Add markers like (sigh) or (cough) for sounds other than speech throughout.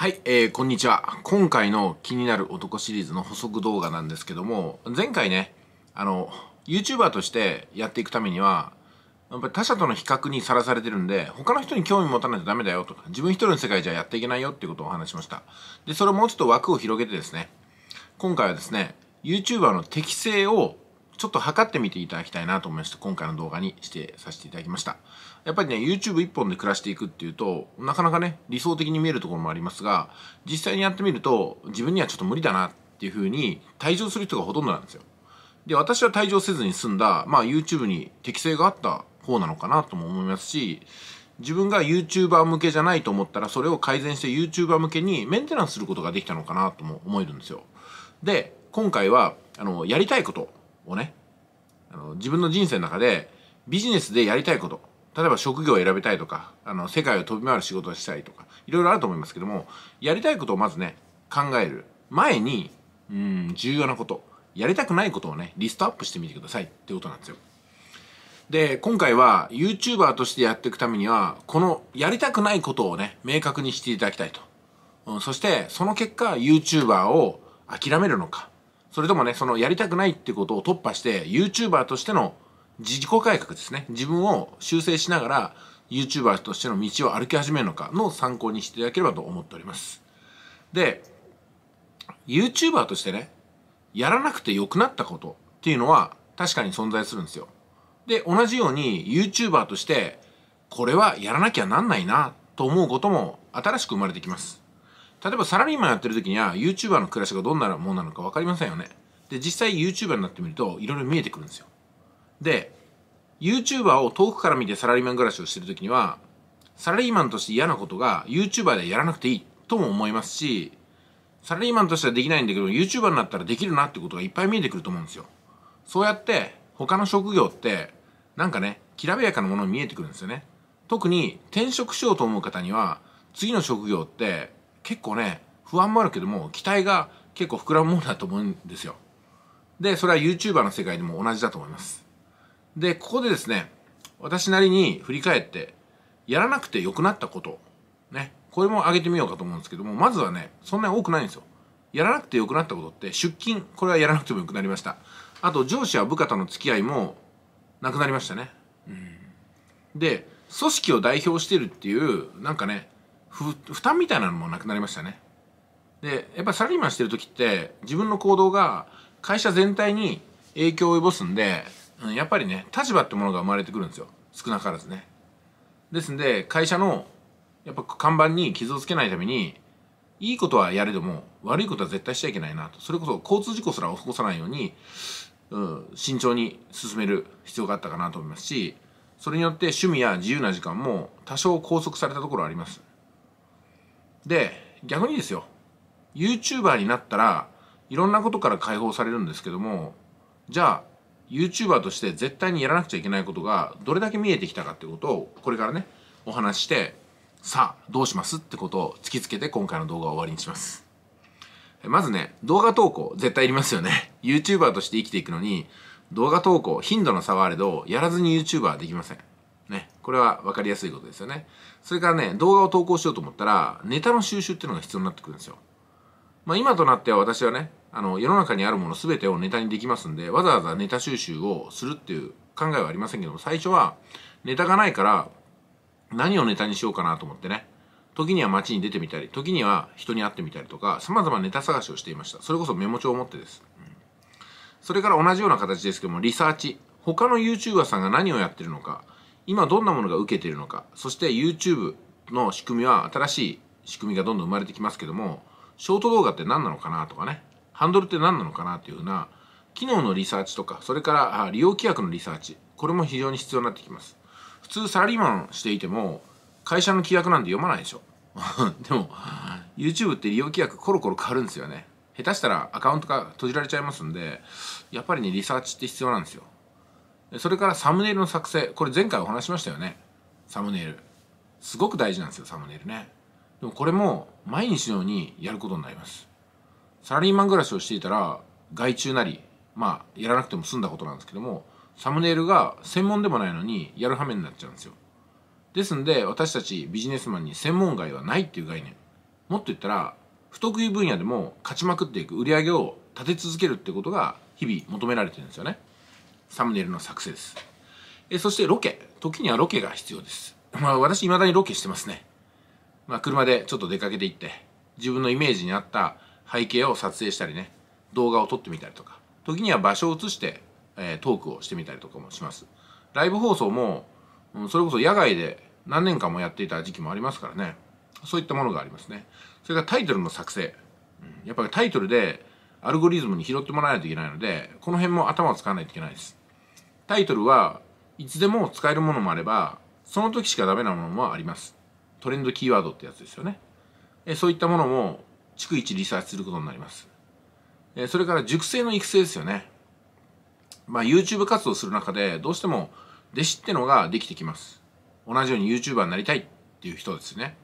はい、えー、こんにちは。今回の気になる男シリーズの補足動画なんですけども、前回ね、あの、YouTuber としてやっていくためには、やっぱり他者との比較にさらされてるんで、他の人に興味持たないとダメだよとか、自分一人の世界じゃやっていけないよっていうことをお話しました。で、それをもうちょっと枠を広げてですね、今回はですね、YouTuber の適性をちょっと測ってみていただきたいなと思いまして、今回の動画にしてさせていただきました。やっぱりね、YouTube 一本で暮らしていくっていうと、なかなかね、理想的に見えるところもありますが、実際にやってみると、自分にはちょっと無理だなっていうふうに、退場する人がほとんどなんですよ。で、私は退場せずに済んだ、まあ YouTube に適性があった方なのかなとも思いますし、自分が YouTuber 向けじゃないと思ったら、それを改善して YouTuber 向けにメンテナンスすることができたのかなとも思えるんですよ。で、今回は、あの、やりたいこと、をねあの自分の人生の中でビジネスでやりたいこと例えば職業を選びたいとかあの世界を飛び回る仕事をしたいとかいろいろあると思いますけどもやりたいことをまずね考える前にうん重要なことやりたくないことをねリストアップしてみてくださいってことなんですよで今回は YouTuber としてやっていくためにはこのやりたくないことをね明確にしていただきたいと、うん、そしてその結果 YouTuber を諦めるのかそれともね、そのやりたくないってことを突破して、YouTuber としての自己改革ですね。自分を修正しながら、YouTuber としての道を歩き始めるのかの参考にしていただければと思っております。で、YouTuber としてね、やらなくて良くなったことっていうのは確かに存在するんですよ。で、同じように YouTuber として、これはやらなきゃなんないなと思うことも新しく生まれてきます。例えばサラリーマンやってる時には YouTuber の暮らしがどんなものなのか分かりませんよねで実際 YouTuber になってみるといろいろ見えてくるんですよで YouTuber を遠くから見てサラリーマン暮らしをしてる時にはサラリーマンとして嫌なことが YouTuber でやらなくていいとも思いますしサラリーマンとしてはできないんだけど YouTuber になったらできるなってことがいっぱい見えてくると思うんですよそうやって他の職業ってなんかねきらびやかなものに見えてくるんですよね特に転職しようと思う方には次の職業って結構ね不安もあるけども期待が結構膨らむもんだと思うんですよでそれは YouTuber の世界でも同じだと思いますでここでですね私なりに振り返ってやらなくて良くなったことねこれも上げてみようかと思うんですけどもまずはねそんなに多くないんですよやらなくて良くなったことって出勤これはやらなくても良くなりましたあと上司や部下との付き合いもなくなりましたね、うん、で組織を代表してるっていうなんかね負担みたいなのもなくなりましたねでやっぱサラリーマンしてる時って自分の行動が会社全体に影響を及ぼすんでやっぱりね立場ってものが生まれてくるんですよ少なからずねですんで会社のやっぱ看板に傷をつけないためにいいことはやれども悪いことは絶対しちゃいけないなとそれこそ交通事故すら起こさないように、うん、慎重に進める必要があったかなと思いますしそれによって趣味や自由な時間も多少拘束されたところありますで逆にですよ YouTuber になったらいろんなことから解放されるんですけどもじゃあ YouTuber として絶対にやらなくちゃいけないことがどれだけ見えてきたかってことをこれからねお話してさあどうしますってことを突きつけて今回の動画を終わりにしますまずね動画投稿絶対いりますよね YouTuber として生きていくのに動画投稿頻度の差はあれどやらずに YouTuber はできませんこれは分かりやすいことですよね。それからね、動画を投稿しようと思ったら、ネタの収集っていうのが必要になってくるんですよ。まあ、今となっては私はね、あの、世の中にあるもの全てをネタにできますんで、わざわざネタ収集をするっていう考えはありませんけども、最初はネタがないから、何をネタにしようかなと思ってね、時には街に出てみたり、時には人に会ってみたりとか、様々ネタ探しをしていました。それこそメモ帳を持ってです。うん、それから同じような形ですけども、リサーチ。他の YouTuber さんが何をやってるのか、今どんなものが受けているのかそして YouTube の仕組みは新しい仕組みがどんどん生まれてきますけどもショート動画って何なのかなとかねハンドルって何なのかなっていうふうな機能のリサーチとかそれから利用規約のリサーチこれも非常に必要になってきます普通サラリーマンしていても会社の規約なんて読まないでしょ (laughs) でも YouTube って利用規約コロコロ変わるんですよね下手したらアカウントが閉じられちゃいますんでやっぱりねリサーチって必要なんですよそれからサムネイルの作成これ前回お話しましたよねサムネイルすごく大事なんですよサムネイルねでもこれも毎日のようにやることになりますサラリーマン暮らしをしていたら外注なりまあやらなくても済んだことなんですけどもサムネイルが専門でもないのにやる羽目になっちゃうんですよですんで私たちビジネスマンに専門外はないっていう概念もっと言ったら不得意分野でも勝ちまくっていく売り上げを立て続けるってことが日々求められてるんですよねサムネイルの作成です。えそしてロケ。時にはロケが必要です。まあ私未だにロケしてますね。まあ車でちょっと出かけていって、自分のイメージに合った背景を撮影したりね、動画を撮ってみたりとか、時には場所を移して、えー、トークをしてみたりとかもします。ライブ放送も、うん、それこそ野外で何年間もやっていた時期もありますからね。そういったものがありますね。それからタイトルの作成。うん、やっぱりタイトルでアルゴリズムに拾ってもらわないといけないので、この辺も頭を使わないといけないです。タイトルはいつでも使えるものもあればその時しかダメなものもありますトレンドキーワードってやつですよねえそういったものも逐一リサーチすることになりますえそれから熟成の育成ですよねまあ YouTube 活動する中でどうしても弟子ってのができてきます同じように YouTuber になりたいっていう人ですね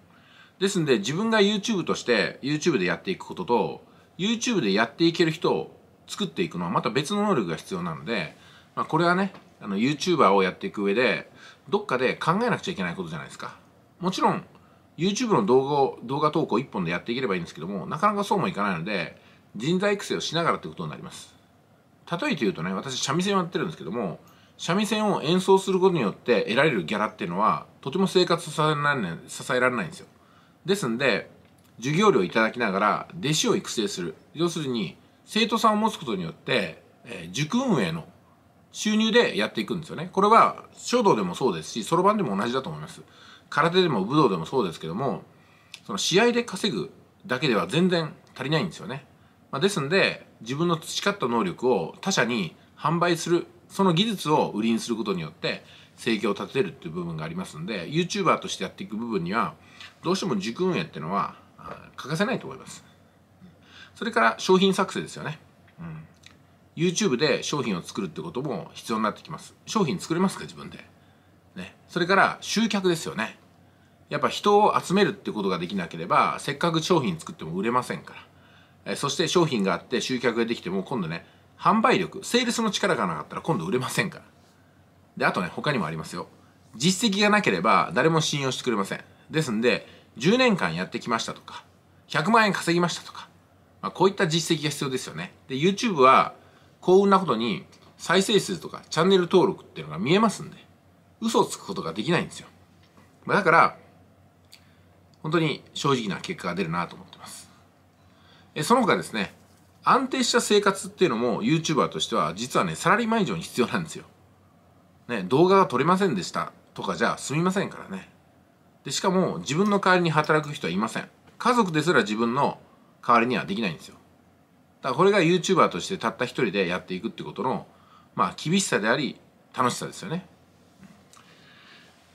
ですんで自分が YouTube として YouTube でやっていくことと YouTube でやっていける人を作っていくのはまた別の能力が必要なのでまあ、これはねあの YouTuber をやっていく上でどっかで考えなくちゃいけないことじゃないですかもちろん YouTube の動画を動画投稿一本でやっていければいいんですけどもなかなかそうもいかないので人材育成をしながらってことになります例えて言うとね私三味線をやってるんですけども三味線を演奏することによって得られるギャラっていうのはとても生活をえない支えられないんですよですんで授業料をいただきながら弟子を育成する要するに生徒さんを持つことによって、えー、塾運営の収入でやっていくんですよね。これは書道でもそうですし、そろばんでも同じだと思います。空手でも武道でもそうですけども、その試合で稼ぐだけでは全然足りないんですよね。まあ、ですんで、自分の培った能力を他者に販売する、その技術を売りにすることによって、生計を立てるっていう部分がありますんで、YouTuber としてやっていく部分には、どうしても塾運営っていうのは欠かせないと思います。それから商品作成ですよね。YouTube で商品を作るってことも必要になってきます商品作れますか自分でねそれから集客ですよねやっぱ人を集めるってことができなければせっかく商品作っても売れませんからえそして商品があって集客ができても今度ね販売力セールスの力がなかったら今度売れませんからであとね他にもありますよ実績がなければ誰も信用してくれませんですんで10年間やってきましたとか100万円稼ぎましたとか、まあ、こういった実績が必要ですよねで YouTube は幸運なことに再生数とかチャンネル登録っていうのが見えますんで、嘘をつくことができないんですよ。まあ、だから、本当に正直な結果が出るなと思ってます。えその他ですね、安定した生活っていうのも YouTuber としては実はね、サラリーマン以上に必要なんですよ。ね、動画が撮れませんでしたとかじゃ済みませんからね。で、しかも自分の代わりに働く人はいません。家族ですら自分の代わりにはできないんですよ。だからこれが YouTuber としてたった一人でやっていくってことのまあ厳しさであり楽しさですよね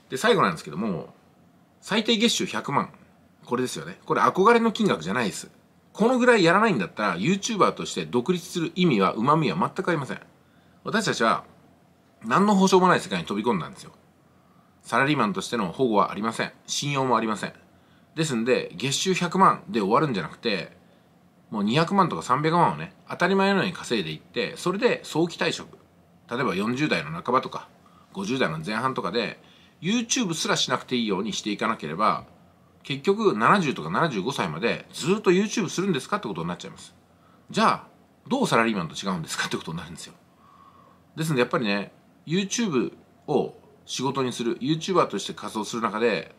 で最後なんですけども最低月収100万これですよねこれ憧れの金額じゃないですこのぐらいやらないんだったら YouTuber として独立する意味はうまみは全くありません私たちは何の保証もない世界に飛び込んだんですよサラリーマンとしての保護はありません信用もありませんですんで月収100万で終わるんじゃなくてもう200万とか300万をね当たり前のように稼いでいってそれで早期退職例えば40代の半ばとか50代の前半とかで YouTube すらしなくていいようにしていかなければ結局70とか75歳までずっと YouTube するんですかってことになっちゃいますじゃあどうサラリーマンと違うんですかってことになるんですよですのでやっぱりね YouTube を仕事にする YouTuber として活動する中で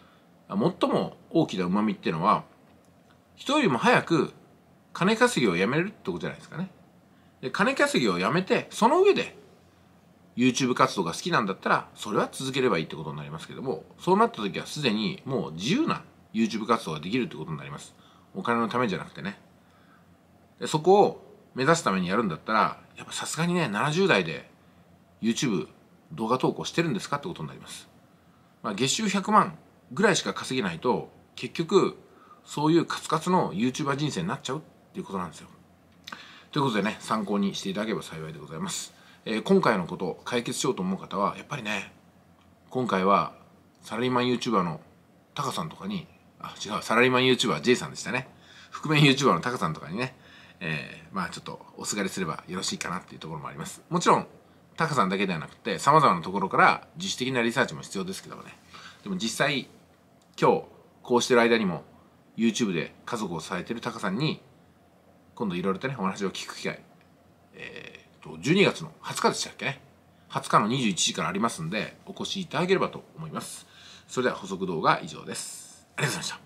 最も大きなうまみっていうのは人よりも早く金稼ぎをやめるってことじゃないですかね。で金稼ぎをやめてその上で YouTube 活動が好きなんだったらそれは続ければいいってことになりますけどもそうなった時はすでにもう自由な YouTube 活動ができるってことになりますお金のためじゃなくてねでそこを目指すためにやるんだったらやっぱさすがにね70代で YouTube 動画投稿してるんですかってことになります、まあ、月収100万ぐらいしか稼げないと結局そういうカツカツの YouTuber 人生になっちゃうということなんですよ。ということでね参考にしていただければ幸いでございます。えー、今回のことを解決しようと思う方はやっぱりね今回はサラリーマン YouTuber のタカさんとかにあ違うサラリーマン YouTuberJ さんでしたね覆面 YouTuber のタカさんとかにね、えー、まあちょっとおすがりすればよろしいかなっていうところもありますもちろんタカさんだけではなくて様々なところから自主的なリサーチも必要ですけどもねでも実際今日こうしてる間にも YouTube で家族を支えてるタカさんに今度いろいろとねお話を聞く機会えー、と12月の20日でしたっけね20日の21時からありますんでお越しいただければと思いますそれでは補足動画以上ですありがとうございました